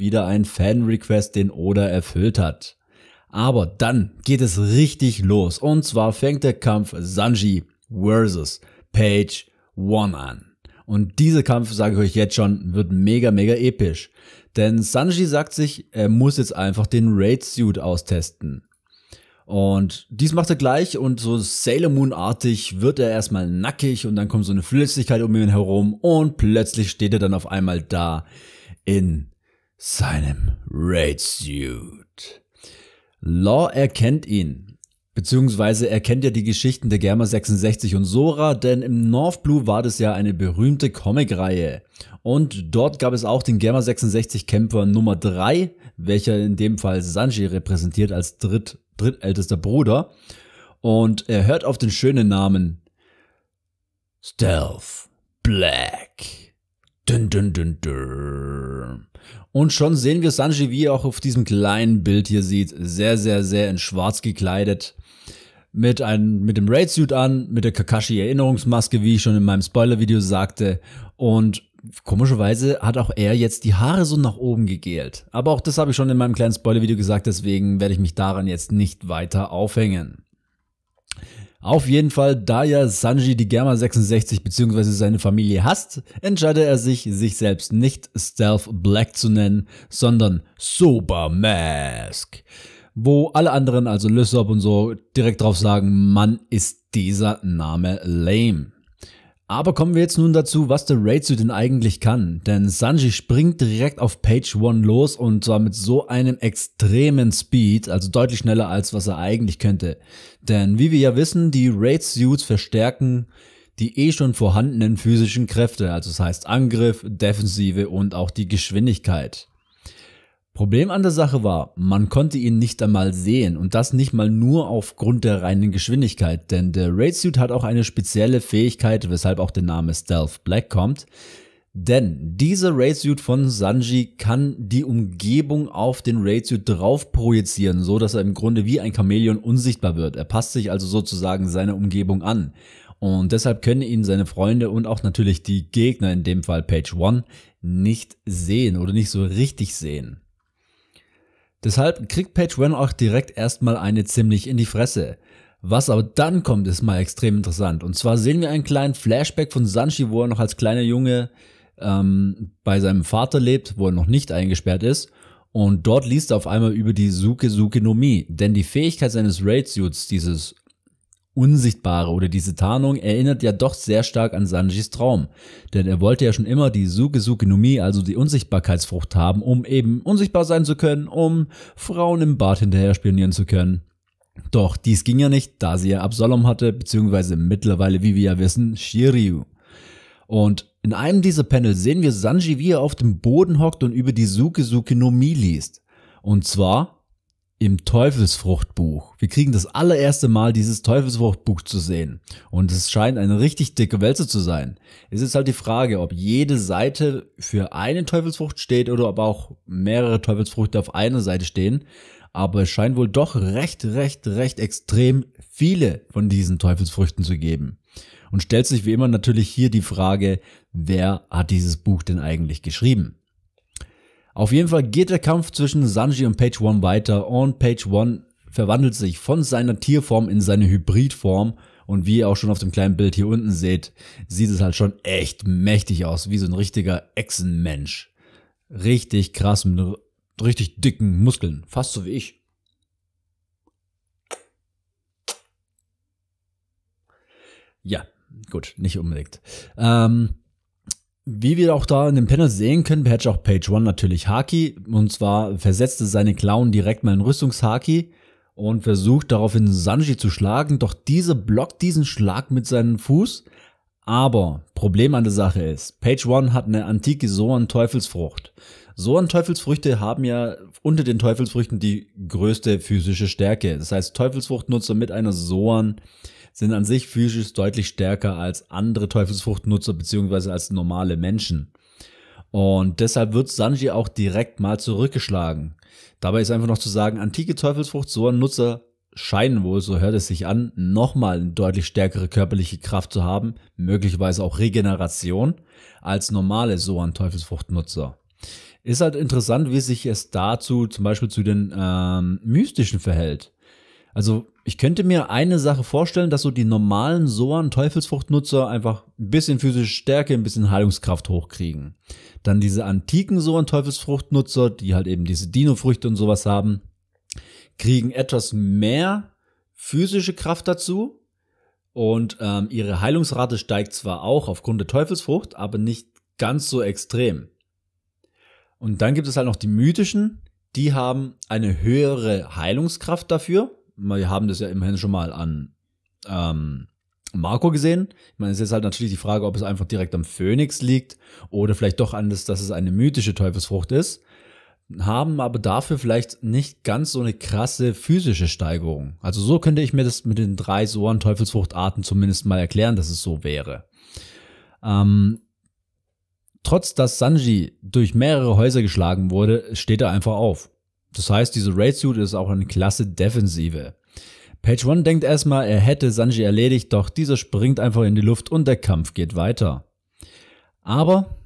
wieder ein Fan-Request den Oda erfüllt hat. Aber dann geht es richtig los und zwar fängt der Kampf Sanji versus Page One an. Und dieser Kampf, sage ich euch jetzt schon, wird mega, mega episch. Denn Sanji sagt sich, er muss jetzt einfach den Raid-Suit austesten. Und dies macht er gleich und so Sailor Moon-artig wird er erstmal nackig und dann kommt so eine Flüssigkeit um ihn herum und plötzlich steht er dann auf einmal da in seinem Raid-Suit. Law erkennt ihn, beziehungsweise erkennt ja die Geschichten der Germa 66 und Sora, denn im North Blue war das ja eine berühmte Comicreihe. Und dort gab es auch den Germa 66 Kämpfer Nummer 3, welcher in dem Fall Sanji repräsentiert als dritt, drittältester Bruder. Und er hört auf den schönen Namen Stealth Black. Dun, dun, dun, dun. Und schon sehen wir Sanji, wie ihr auch auf diesem kleinen Bild hier sieht, sehr, sehr, sehr in schwarz gekleidet. Mit, einem, mit dem Raid-Suit an, mit der Kakashi-Erinnerungsmaske, wie ich schon in meinem Spoiler-Video sagte. Und komischerweise hat auch er jetzt die Haare so nach oben gegelt. Aber auch das habe ich schon in meinem kleinen Spoiler-Video gesagt, deswegen werde ich mich daran jetzt nicht weiter aufhängen. Auf jeden Fall, da ja Sanji die Germa 66 bzw. seine Familie hasst, entscheidet er sich, sich selbst nicht Stealth Black zu nennen, sondern Sober Mask. Wo alle anderen, also Lysop und so, direkt drauf sagen, Mann, ist dieser Name lame. Aber kommen wir jetzt nun dazu, was der Raidsuit denn eigentlich kann. Denn Sanji springt direkt auf Page 1 los und zwar mit so einem extremen Speed, also deutlich schneller als was er eigentlich könnte. Denn wie wir ja wissen, die Raidsuits verstärken die eh schon vorhandenen physischen Kräfte, also das heißt Angriff, Defensive und auch die Geschwindigkeit. Problem an der Sache war, man konnte ihn nicht einmal sehen und das nicht mal nur aufgrund der reinen Geschwindigkeit, denn der Raid Suit hat auch eine spezielle Fähigkeit, weshalb auch der Name Stealth Black kommt. Denn dieser Raid Suit von Sanji kann die Umgebung auf den Raid Suit drauf projizieren, so dass er im Grunde wie ein Chamäleon unsichtbar wird. Er passt sich also sozusagen seiner Umgebung an. Und deshalb können ihn seine Freunde und auch natürlich die Gegner, in dem Fall Page One, nicht sehen oder nicht so richtig sehen. Deshalb kriegt Page One auch direkt erstmal eine ziemlich in die Fresse. Was aber dann kommt, ist mal extrem interessant. Und zwar sehen wir einen kleinen Flashback von Sanchi, wo er noch als kleiner Junge ähm, bei seinem Vater lebt, wo er noch nicht eingesperrt ist. Und dort liest er auf einmal über die Suke Suke no Mi. Denn die Fähigkeit seines Raid Suits, dieses Unsichtbare oder diese Tarnung erinnert ja doch sehr stark an Sanjis Traum, denn er wollte ja schon immer die Sugesuke no Mi, also die Unsichtbarkeitsfrucht haben, um eben unsichtbar sein zu können, um Frauen im Bad hinterher spionieren zu können. Doch dies ging ja nicht, da sie ja Absalom hatte, beziehungsweise mittlerweile, wie wir ja wissen, Shiryu. Und in einem dieser Panels sehen wir Sanji, wie er auf dem Boden hockt und über die Suke Suke no liest. Und zwar im Teufelsfruchtbuch. Wir kriegen das allererste Mal dieses Teufelsfruchtbuch zu sehen. Und es scheint eine richtig dicke Wälze zu sein. Es ist halt die Frage, ob jede Seite für eine Teufelsfrucht steht oder ob auch mehrere Teufelsfrüchte auf einer Seite stehen. Aber es scheint wohl doch recht, recht, recht extrem viele von diesen Teufelsfrüchten zu geben. Und stellt sich wie immer natürlich hier die Frage, wer hat dieses Buch denn eigentlich geschrieben? Auf jeden Fall geht der Kampf zwischen Sanji und Page One weiter und Page One verwandelt sich von seiner Tierform in seine Hybridform. Und wie ihr auch schon auf dem kleinen Bild hier unten seht, sieht es halt schon echt mächtig aus, wie so ein richtiger Echsenmensch. Richtig krass mit richtig dicken Muskeln, fast so wie ich. Ja, gut, nicht unbedingt. Ähm, wie wir auch da in dem Panel sehen können, beherrscht auch Page One natürlich Haki. Und zwar versetzte seine Clown direkt mal in Rüstungshaki und versucht daraufhin Sanji zu schlagen. Doch diese blockt diesen Schlag mit seinem Fuß. Aber Problem an der Sache ist, Page One hat eine antike Soan Teufelsfrucht. Soan Teufelsfrüchte haben ja unter den Teufelsfrüchten die größte physische Stärke. Das heißt, Teufelsfrucht nutzt mit einer Soan sind an sich physisch deutlich stärker als andere Teufelsfruchtnutzer beziehungsweise als normale Menschen. Und deshalb wird Sanji auch direkt mal zurückgeschlagen. Dabei ist einfach noch zu sagen, antike Teufelsfrucht, so ein Nutzer scheinen wohl, so hört es sich an, nochmal eine deutlich stärkere körperliche Kraft zu haben, möglicherweise auch Regeneration, als normale Soan Teufelsfruchtnutzer. Ist halt interessant, wie sich es dazu zum Beispiel zu den ähm, Mystischen verhält. Also ich könnte mir eine Sache vorstellen, dass so die normalen Soan-Teufelsfruchtnutzer einfach ein bisschen physische Stärke, ein bisschen Heilungskraft hochkriegen. Dann diese antiken Soan-Teufelsfruchtnutzer, die halt eben diese Dinofrüchte und sowas haben, kriegen etwas mehr physische Kraft dazu. Und ähm, ihre Heilungsrate steigt zwar auch aufgrund der Teufelsfrucht, aber nicht ganz so extrem. Und dann gibt es halt noch die mythischen, die haben eine höhere Heilungskraft dafür wir haben das ja immerhin schon mal an ähm, Marco gesehen. Ich meine, es ist jetzt halt natürlich die Frage, ob es einfach direkt am Phönix liegt oder vielleicht doch anders, dass es eine mythische Teufelsfrucht ist. Haben aber dafür vielleicht nicht ganz so eine krasse physische Steigerung. Also so könnte ich mir das mit den drei Sohren Teufelsfruchtarten zumindest mal erklären, dass es so wäre. Ähm, trotz dass Sanji durch mehrere Häuser geschlagen wurde, steht er einfach auf. Das heißt, diese Raid Suit ist auch eine klasse Defensive. Page One denkt erstmal, er hätte Sanji erledigt, doch dieser springt einfach in die Luft und der Kampf geht weiter. Aber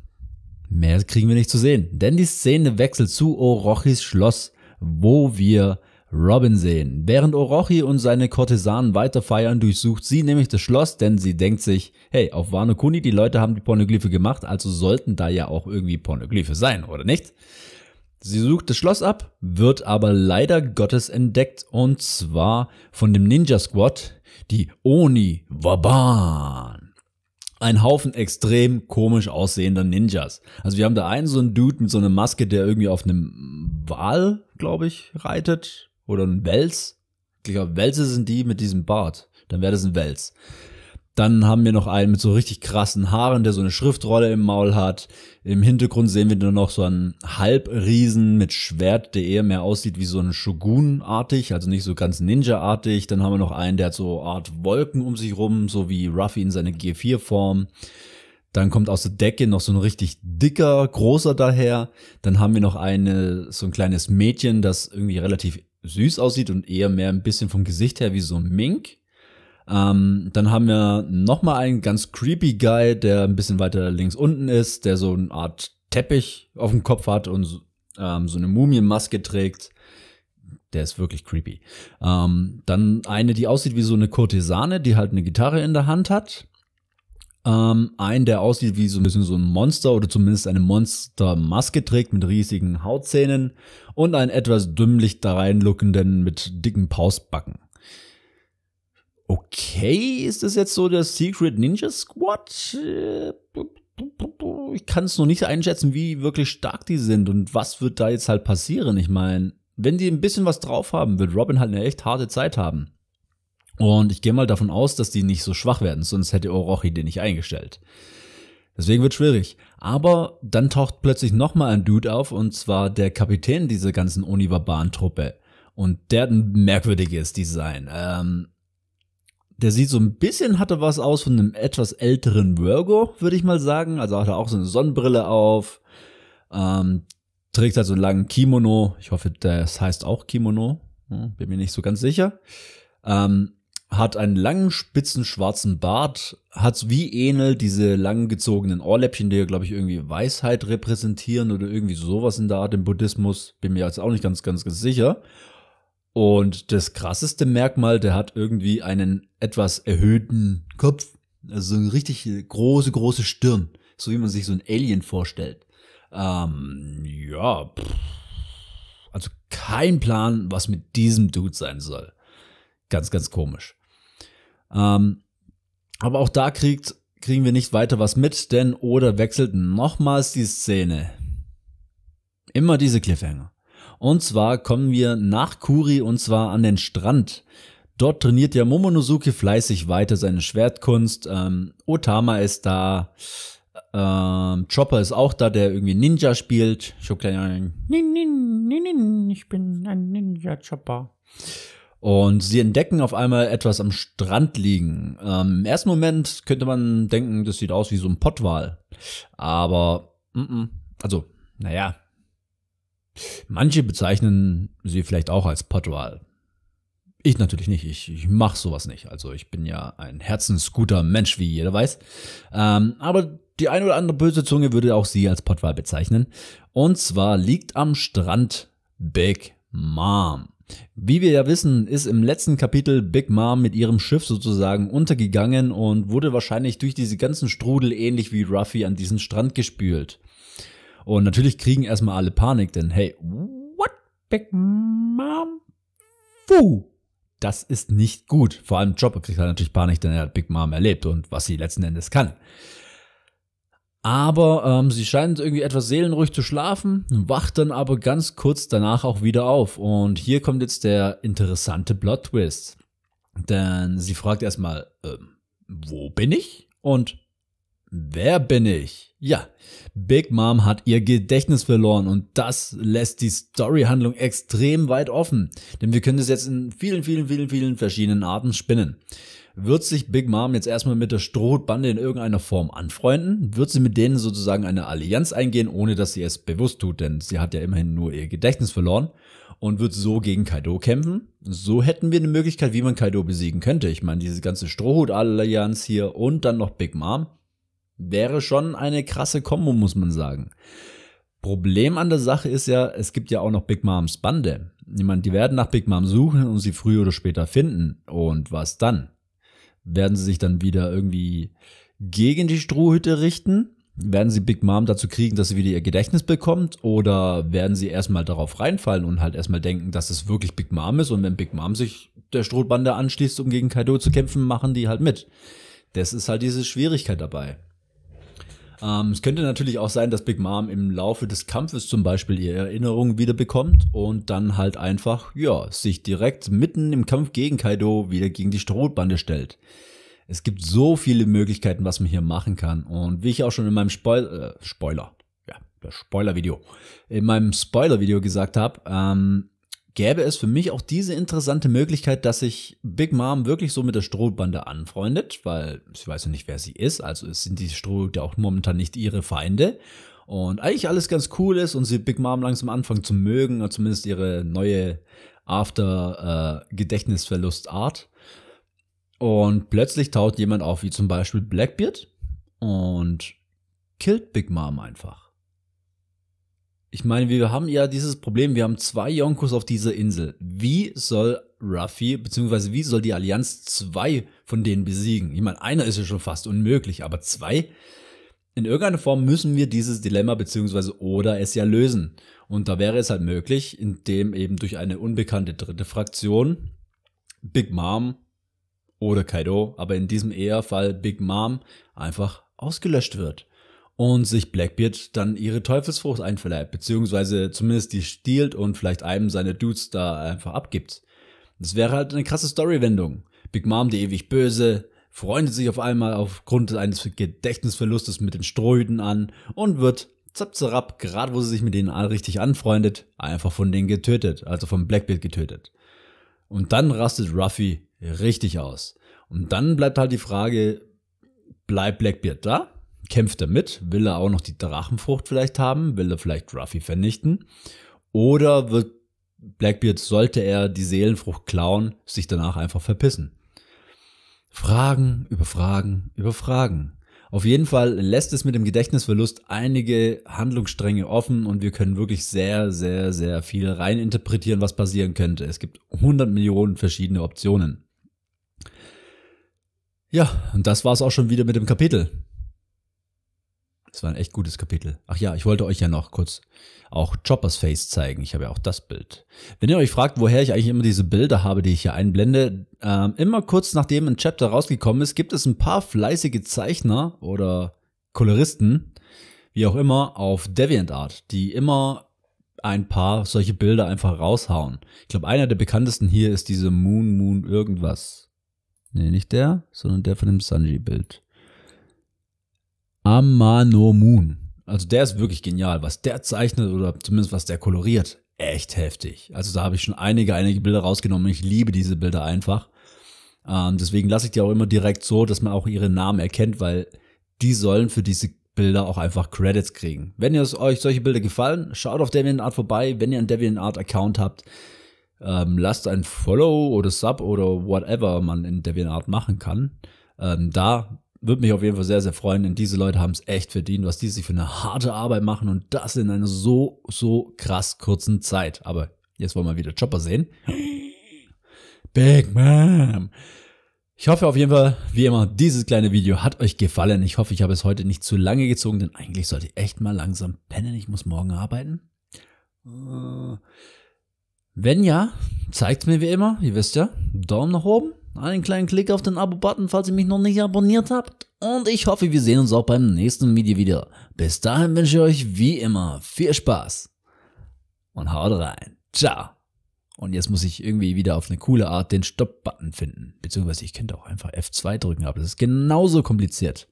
mehr kriegen wir nicht zu sehen, denn die Szene wechselt zu Orochis Schloss, wo wir Robin sehen. Während Orochi und seine Kortesanen weiter feiern, durchsucht sie nämlich das Schloss, denn sie denkt sich, hey, auf Wano Kuni, die Leute haben die Pornoglyphe gemacht, also sollten da ja auch irgendwie Pornoglyphe sein, oder nicht? Sie sucht das Schloss ab, wird aber leider Gottes entdeckt und zwar von dem Ninja Squad, die Oni Waban. Ein Haufen extrem komisch aussehender Ninjas. Also wir haben da einen so einen Dude mit so einer Maske, der irgendwie auf einem Wal, glaube ich, reitet oder einen Wels. Ich glaube, Welse sind die mit diesem Bart. Dann wäre das ein Wels. Dann haben wir noch einen mit so richtig krassen Haaren, der so eine Schriftrolle im Maul hat. Im Hintergrund sehen wir dann noch so einen Halbriesen mit Schwert, der eher mehr aussieht wie so ein Shogun-artig, also nicht so ganz Ninja-artig. Dann haben wir noch einen, der hat so Art Wolken um sich rum, so wie Ruffy in seine G4-Form. Dann kommt aus der Decke noch so ein richtig dicker, großer daher. Dann haben wir noch eine, so ein kleines Mädchen, das irgendwie relativ süß aussieht und eher mehr ein bisschen vom Gesicht her wie so ein Mink. Ähm, dann haben wir noch mal einen ganz creepy Guy, der ein bisschen weiter links unten ist, der so eine Art Teppich auf dem Kopf hat und ähm, so eine Mumienmaske trägt. Der ist wirklich creepy. Ähm, dann eine, die aussieht wie so eine Kurtisane, die halt eine Gitarre in der Hand hat. Ähm, ein, der aussieht wie so ein bisschen so ein Monster oder zumindest eine Monstermaske trägt mit riesigen Hautzähnen und einen etwas dümmlich da reinluckenden mit dicken Pausbacken okay, ist das jetzt so der Secret Ninja Squad? Äh, ich kann es noch nicht einschätzen, wie wirklich stark die sind und was wird da jetzt halt passieren. Ich meine, wenn die ein bisschen was drauf haben, wird Robin halt eine echt harte Zeit haben. Und ich gehe mal davon aus, dass die nicht so schwach werden, sonst hätte Orochi den nicht eingestellt. Deswegen wird schwierig. Aber dann taucht plötzlich nochmal ein Dude auf, und zwar der Kapitän dieser ganzen Univerban-Truppe. Und der hat ein merkwürdiges Design. Ähm, der sieht so ein bisschen, hatte was aus von einem etwas älteren Virgo, würde ich mal sagen. Also hat er auch so eine Sonnenbrille auf, ähm, trägt halt so einen langen Kimono. Ich hoffe, das heißt auch Kimono. Hm, bin mir nicht so ganz sicher. Ähm, hat einen langen, spitzen, schwarzen Bart, hat wie ähnelt diese lang gezogenen Ohrläppchen, die ja, glaube ich, irgendwie Weisheit repräsentieren oder irgendwie sowas in der Art im Buddhismus. Bin mir jetzt auch nicht ganz, ganz, ganz sicher. Und das krasseste Merkmal, der hat irgendwie einen etwas erhöhten Kopf, also so eine richtig große, große Stirn, so wie man sich so ein Alien vorstellt. Ähm, ja, pff. also kein Plan, was mit diesem Dude sein soll. Ganz, ganz komisch. Ähm, aber auch da kriegt, kriegen wir nicht weiter was mit, denn oder wechselt nochmals die Szene. Immer diese Cliffhanger. Und zwar kommen wir nach Kuri und zwar an den Strand. Dort trainiert ja Momonosuke fleißig weiter seine Schwertkunst. Ähm, Otama ist da. Ähm, Chopper ist auch da, der irgendwie Ninja spielt. Ich, keine nin, nin, nin, ich bin ein Ninja Chopper. Und sie entdecken auf einmal etwas am Strand liegen. Ähm, Im ersten Moment könnte man denken, das sieht aus wie so ein Pottwal. Aber, m mm, -m. Mm. also, naja, Manche bezeichnen sie vielleicht auch als Podwal. Ich natürlich nicht. Ich, ich mache sowas nicht. Also ich bin ja ein herzensguter Mensch, wie jeder weiß. Ähm, aber die eine oder andere böse Zunge würde auch sie als Pottwal bezeichnen. Und zwar liegt am Strand Big Mom. Wie wir ja wissen, ist im letzten Kapitel Big Mom mit ihrem Schiff sozusagen untergegangen und wurde wahrscheinlich durch diese ganzen Strudel ähnlich wie Ruffy an diesen Strand gespült. Und natürlich kriegen erstmal alle Panik, denn hey, what? Big Mom? Fu! Das ist nicht gut. Vor allem Chopper kriegt halt natürlich Panik, denn er hat Big Mom erlebt und was sie letzten Endes kann. Aber ähm, sie scheint irgendwie etwas seelenruhig zu schlafen, wacht dann aber ganz kurz danach auch wieder auf. Und hier kommt jetzt der interessante Plot-Twist. Denn sie fragt erstmal, ähm, wo bin ich? Und Wer bin ich? Ja, Big Mom hat ihr Gedächtnis verloren und das lässt die Storyhandlung extrem weit offen. Denn wir können das jetzt in vielen, vielen, vielen, vielen verschiedenen Arten spinnen. Wird sich Big Mom jetzt erstmal mit der Strohbande in irgendeiner Form anfreunden? Wird sie mit denen sozusagen eine Allianz eingehen, ohne dass sie es bewusst tut? Denn sie hat ja immerhin nur ihr Gedächtnis verloren und wird so gegen Kaido kämpfen. So hätten wir eine Möglichkeit, wie man Kaido besiegen könnte. Ich meine, diese ganze Strohhut-Allianz hier und dann noch Big Mom Wäre schon eine krasse Kombo, muss man sagen. Problem an der Sache ist ja, es gibt ja auch noch Big Moms Bande. Ich meine, die werden nach Big Mom suchen und sie früher oder später finden. Und was dann? Werden sie sich dann wieder irgendwie gegen die Strohhütte richten? Werden sie Big Mom dazu kriegen, dass sie wieder ihr Gedächtnis bekommt? Oder werden sie erstmal darauf reinfallen und halt erstmal denken, dass es wirklich Big Mom ist? Und wenn Big Mom sich der Strohbande anschließt, um gegen Kaido zu kämpfen, machen die halt mit. Das ist halt diese Schwierigkeit dabei. Ähm, es könnte natürlich auch sein, dass Big Mom im Laufe des Kampfes zum Beispiel ihre Erinnerungen wiederbekommt und dann halt einfach, ja, sich direkt mitten im Kampf gegen Kaido wieder gegen die Strohbande stellt. Es gibt so viele Möglichkeiten, was man hier machen kann. Und wie ich auch schon in meinem Spoil äh, Spoiler, ja, Spoiler-Video, in meinem Spoiler-Video gesagt habe, ähm, gäbe es für mich auch diese interessante Möglichkeit, dass sich Big Mom wirklich so mit der Strohbande anfreundet, weil sie weiß ja nicht, wer sie ist, also sind die Stroh ja auch momentan nicht ihre Feinde. Und eigentlich alles ganz cool ist und sie Big Mom langsam anfangen zu mögen, zumindest ihre neue After-Gedächtnisverlust-Art. Äh, und plötzlich taucht jemand auf, wie zum Beispiel Blackbeard, und killt Big Mom einfach. Ich meine, wir haben ja dieses Problem, wir haben zwei Yonkos auf dieser Insel. Wie soll Ruffy, beziehungsweise wie soll die Allianz zwei von denen besiegen? Ich meine, einer ist ja schon fast unmöglich, aber zwei? In irgendeiner Form müssen wir dieses Dilemma, beziehungsweise oder es ja lösen. Und da wäre es halt möglich, indem eben durch eine unbekannte dritte Fraktion Big Mom oder Kaido, aber in diesem eher Fall Big Mom, einfach ausgelöscht wird und sich Blackbeard dann ihre Teufelsfrucht einverleibt, beziehungsweise zumindest die stiehlt und vielleicht einem seiner Dudes da einfach abgibt. Das wäre halt eine krasse Storywendung. Big Mom, die ewig böse, freundet sich auf einmal aufgrund eines Gedächtnisverlustes mit den Strohhüten an und wird zapzerab, gerade wo sie sich mit denen richtig anfreundet, einfach von denen getötet, also von Blackbeard getötet. Und dann rastet Ruffy richtig aus. Und dann bleibt halt die Frage, bleibt Blackbeard da? kämpft er mit? Will er auch noch die Drachenfrucht vielleicht haben? Will er vielleicht Ruffy vernichten? Oder wird Blackbeard, sollte er die Seelenfrucht klauen, sich danach einfach verpissen? Fragen über Fragen über Fragen. Auf jeden Fall lässt es mit dem Gedächtnisverlust einige Handlungsstränge offen und wir können wirklich sehr, sehr, sehr viel reininterpretieren, was passieren könnte. Es gibt 100 Millionen verschiedene Optionen. Ja, und das war's auch schon wieder mit dem Kapitel. Es war ein echt gutes Kapitel. Ach ja, ich wollte euch ja noch kurz auch Choppers Face zeigen. Ich habe ja auch das Bild. Wenn ihr euch fragt, woher ich eigentlich immer diese Bilder habe, die ich hier einblende, äh, immer kurz nachdem ein Chapter rausgekommen ist, gibt es ein paar fleißige Zeichner oder Koloristen, wie auch immer, auf DeviantArt, die immer ein paar solche Bilder einfach raushauen. Ich glaube, einer der bekanntesten hier ist diese Moon Moon irgendwas. Nee, nicht der, sondern der von dem Sanji-Bild. Amano Moon. Also der ist wirklich genial, was der zeichnet oder zumindest was der koloriert. Echt heftig. Also da habe ich schon einige, einige Bilder rausgenommen. Ich liebe diese Bilder einfach. Ähm, deswegen lasse ich die auch immer direkt so, dass man auch ihre Namen erkennt, weil die sollen für diese Bilder auch einfach Credits kriegen. Wenn ihr euch solche Bilder gefallen, schaut auf DeviantArt vorbei. Wenn ihr einen DeviantArt Account habt, ähm, lasst ein Follow oder Sub oder whatever man in DeviantArt machen kann. Ähm, da würde mich auf jeden Fall sehr, sehr freuen, denn diese Leute haben es echt verdient, was die sich für eine harte Arbeit machen und das in einer so, so krass kurzen Zeit. Aber jetzt wollen wir wieder Chopper sehen. Big Man! Ich hoffe auf jeden Fall, wie immer, dieses kleine Video hat euch gefallen. Ich hoffe, ich habe es heute nicht zu lange gezogen, denn eigentlich sollte ich echt mal langsam pennen. Ich muss morgen arbeiten. Äh, wenn ja, zeigt mir wie immer, ihr wisst ja, Daumen nach oben einen kleinen Klick auf den Abo-Button, falls ihr mich noch nicht abonniert habt. Und ich hoffe, wir sehen uns auch beim nächsten Video wieder. Bis dahin wünsche ich euch wie immer viel Spaß und haut rein. Ciao. Und jetzt muss ich irgendwie wieder auf eine coole Art den stopp button finden. Beziehungsweise ich könnte auch einfach F2 drücken, aber das ist genauso kompliziert.